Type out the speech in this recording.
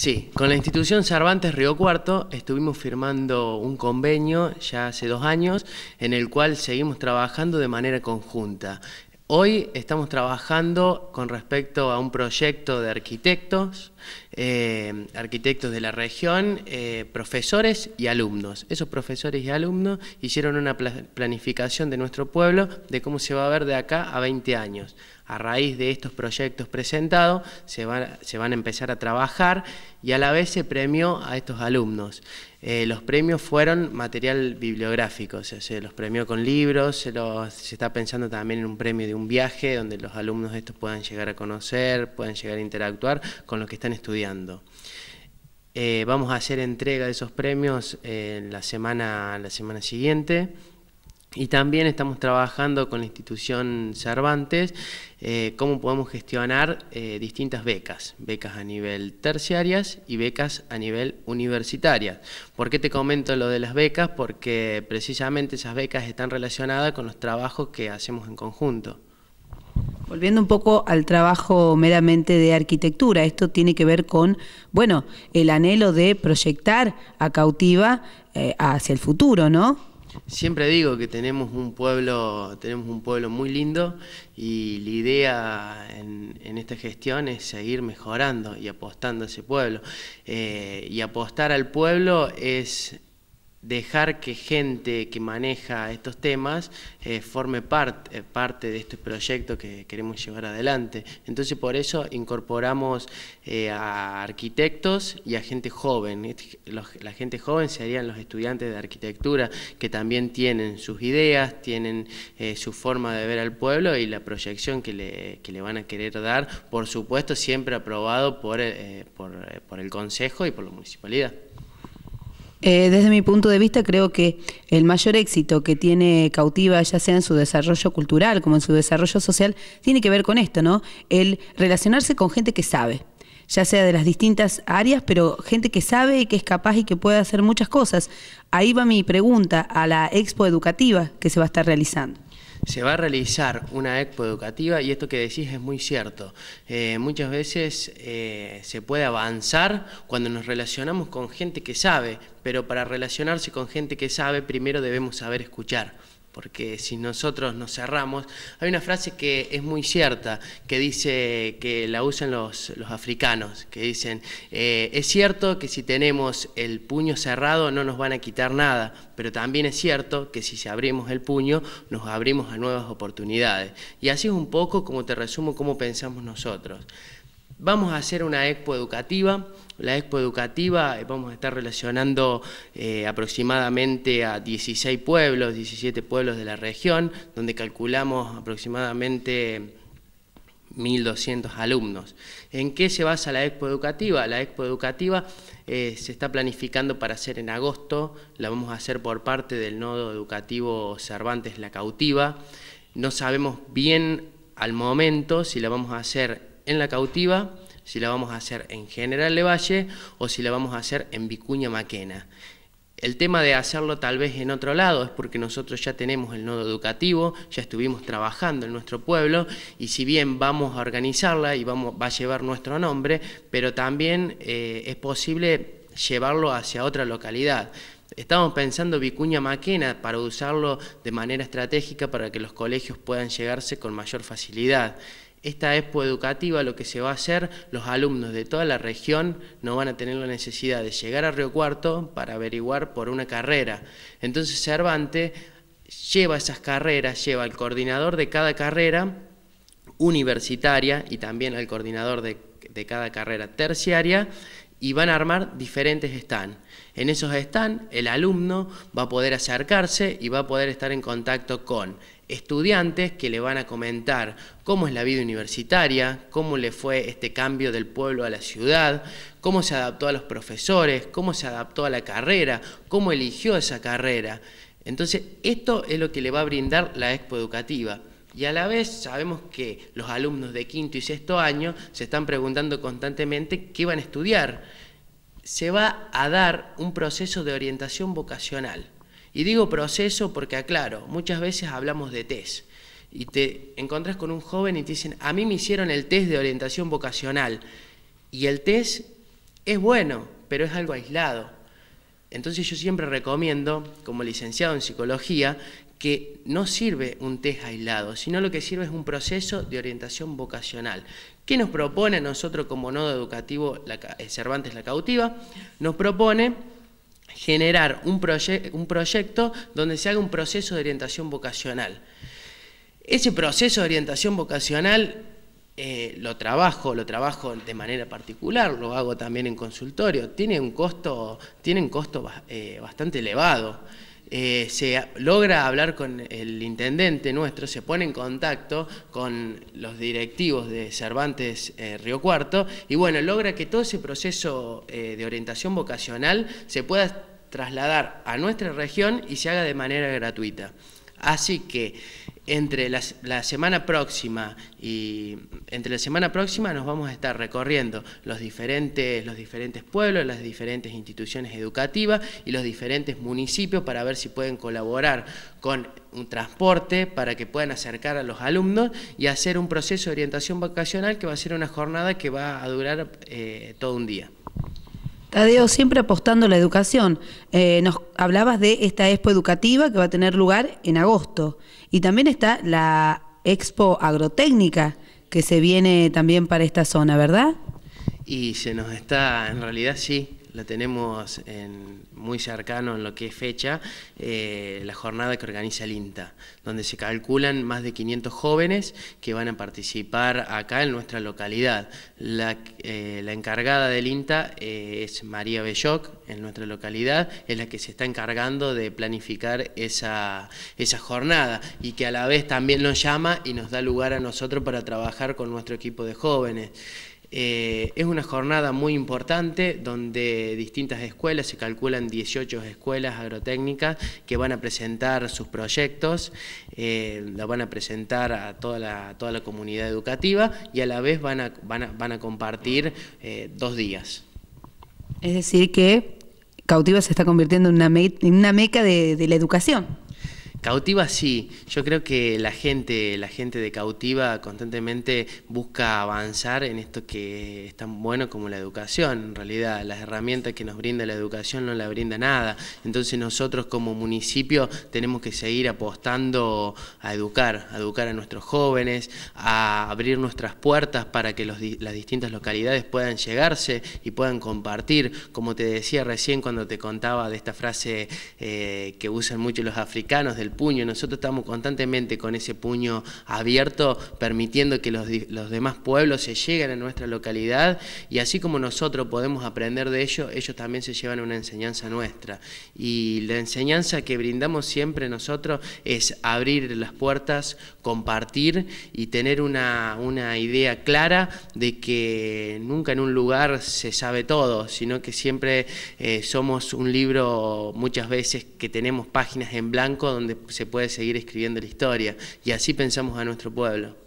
Sí, con la institución Cervantes Río Cuarto estuvimos firmando un convenio ya hace dos años en el cual seguimos trabajando de manera conjunta. Hoy estamos trabajando con respecto a un proyecto de arquitectos eh, arquitectos de la región, eh, profesores y alumnos. Esos profesores y alumnos hicieron una planificación de nuestro pueblo de cómo se va a ver de acá a 20 años. A raíz de estos proyectos presentados se, se van a empezar a trabajar y a la vez se premió a estos alumnos. Eh, los premios fueron material bibliográfico, se los premió con libros, se, está pensando también en un premio de un viaje donde los alumnos estos puedan llegar a conocer, puedan llegar a interactuar con los que están estudiando. Eh, vamos a hacer entrega de esos premios eh, la, semana, la semana siguiente. Y también estamos trabajando con la institución Cervantes eh, cómo podemos gestionar distintas becas, becas a nivel terciarias y becas a nivel universitarias. ¿Por qué te comento lo de las becas? Porque precisamente esas becas están relacionadas con los trabajos que hacemos en conjunto. Volviendo un poco al trabajo meramente de arquitectura, esto tiene que ver con, bueno, el anhelo de proyectar a Cautiva eh, hacia el futuro, ¿no? Siempre digo que tenemos un pueblo, tenemos un pueblo muy lindo y la idea en, esta gestión es seguir mejorando y apostando a ese pueblo. Eh, y apostar al pueblo es dejar que gente que maneja estos temas eh, forme eh, parte de este proyecto que queremos llevar adelante. Entonces por eso incorporamos eh, a arquitectos y a gente joven. Este, la gente joven serían los estudiantes de arquitectura que también tienen sus ideas, tienen su forma de ver al pueblo y la proyección que le, que le van a querer dar, por supuesto siempre aprobado por, por, por el Consejo y por la Municipalidad. Eh, desde mi punto de vista, creo que el mayor éxito que tiene Cautiva, ya sea en su desarrollo cultural como en su desarrollo social, tiene que ver con esto, ¿no? El relacionarse con gente que sabe ya sea de las distintas áreas, pero gente que sabe y que es capaz y que puede hacer muchas cosas. Ahí va mi pregunta a la expo educativa que se va a estar realizando se va a realizar una expo educativa y esto que decís es muy cierto. Eh, muchas veces eh, se puede avanzar cuando nos relacionamos con gente que sabe, pero para relacionarse con gente que sabe primero debemos saber escuchar porque si nosotros nos cerramos, hay una frase que es muy cierta, que dice, que la usan los, africanos, que dicen, eh, es cierto que si tenemos el puño cerrado no nos van a quitar nada, pero también es cierto que si se abrimos el puño nos abrimos a nuevas oportunidades. Y así es un poco como te resumo cómo pensamos nosotros. Vamos a hacer una expo educativa. La expo educativa eh, vamos a estar relacionando eh, aproximadamente a 16 pueblos, 17 pueblos de la región, donde calculamos aproximadamente 1.200 alumnos. ¿En qué se basa la expo educativa? La expo educativa eh, se está planificando para hacer en agosto, la vamos a hacer por parte del nodo educativo Cervantes La Cautiva. No sabemos bien al momento si la vamos a hacer en la cautiva, si la vamos a hacer en General Valle, o si la vamos a hacer en Vicuña Maquena. El tema de hacerlo tal vez en otro lado es porque nosotros ya tenemos el nodo educativo, ya estuvimos trabajando en nuestro pueblo y si bien vamos a organizarla y vamos, va a llevar nuestro nombre, pero también eh, es posible llevarlo hacia otra localidad. Estamos pensando Vicuña Maquena para usarlo de manera estratégica para que los colegios puedan llegarse con mayor facilidad. Esta expo educativa lo que se va a hacer, los alumnos de toda la región no van a tener la necesidad de llegar a Río Cuarto para averiguar por una carrera. Entonces Cervantes lleva esas carreras, lleva al coordinador de cada carrera universitaria y también al coordinador de, de cada carrera terciaria y van a armar diferentes stands. En esos stands el alumno va a poder acercarse y va a poder estar en contacto con estudiantes que le van a comentar cómo es la vida universitaria, cómo le fue este cambio del pueblo a la ciudad, cómo se adaptó a los profesores, cómo se adaptó a la carrera, cómo eligió esa carrera. Entonces, esto es lo que le va a brindar la expo educativa. Y a la vez sabemos que los alumnos de quinto y sexto año se están preguntando constantemente qué van a estudiar. Se va a dar un proceso de orientación vocacional. Y digo proceso porque aclaro, muchas veces hablamos de test y te encontrás con un joven y te dicen, a mí me hicieron el test de orientación vocacional. Y el test es bueno, pero es algo aislado. Entonces yo siempre recomiendo, como licenciado en psicología, que no sirve un test aislado, sino lo que sirve es un proceso de orientación vocacional. ¿Qué nos propone a nosotros como nodo educativo eh, Cervantes La Cautiva? Nos propone generar un, proyecto donde se haga un proceso de orientación vocacional. Ese proceso de orientación vocacional eh, lo trabajo, lo trabajo de manera particular, lo hago también en consultorio, tiene un costo, eh, bastante elevado. Eh, se logra hablar con el intendente nuestro, se pone en contacto con los directivos de Cervantes eh, Río Cuarto y bueno, logra que todo ese proceso eh, de orientación vocacional se pueda trasladar a nuestra región y se haga de manera gratuita. Así que entre la, semana próxima y entre la semana próxima nos vamos a estar recorriendo los diferentes, los diferentes pueblos, las diferentes instituciones educativas y los diferentes municipios para ver si pueden colaborar con un transporte para que puedan acercar a los alumnos y hacer un proceso de orientación vacacional que va a ser una jornada que va a durar eh, todo un día. Tadeo, siempre apostando la educación. Eh, nos hablabas de esta expo educativa que va a tener lugar en agosto. Y también está la expo agrotécnica que se viene también para esta zona, ¿verdad? Y se nos está, en realidad sí, la tenemos en, muy cercano en lo que es fecha, eh, la jornada que organiza el INTA, donde se calculan más de 500 jóvenes que van a participar acá en nuestra localidad. La, eh, encargada del INTA eh, es María Belloc, en nuestra localidad, es la que se está encargando de planificar esa, esa jornada y que a la vez también nos llama y nos da lugar a nosotros para trabajar con nuestro equipo de jóvenes. Eh, es una jornada muy importante donde distintas escuelas, se calculan 18 escuelas agrotécnicas que van a presentar sus proyectos, eh, van a presentar a toda la, toda la comunidad educativa y a la vez van a, compartir eh, dos días. Es decir que Cautiva se está convirtiendo en una, en una meca de la educación. Cautiva sí, yo creo que la gente, la gente de Cautiva constantemente busca avanzar en esto que es tan bueno como la educación. En realidad, las herramientas que nos brinda la educación no la brinda nada. Entonces nosotros como municipio tenemos que seguir apostando a educar, a educar a nuestros jóvenes, a abrir nuestras puertas para que las distintas localidades puedan llegarse y puedan compartir. Como te decía recién cuando te contaba de esta frase eh, que usan mucho los africanos del puño, nosotros estamos constantemente con ese puño abierto, permitiendo que los, demás pueblos se lleguen a nuestra localidad y así como nosotros podemos aprender de ellos, ellos también se llevan una enseñanza nuestra. Y la enseñanza que brindamos siempre nosotros es abrir las puertas, compartir y tener una, idea clara de que nunca en un lugar se sabe todo, sino que siempre eh, somos un libro muchas veces que tenemos páginas en blanco donde se puede seguir escribiendo la historia. Y así pensamos a nuestro pueblo.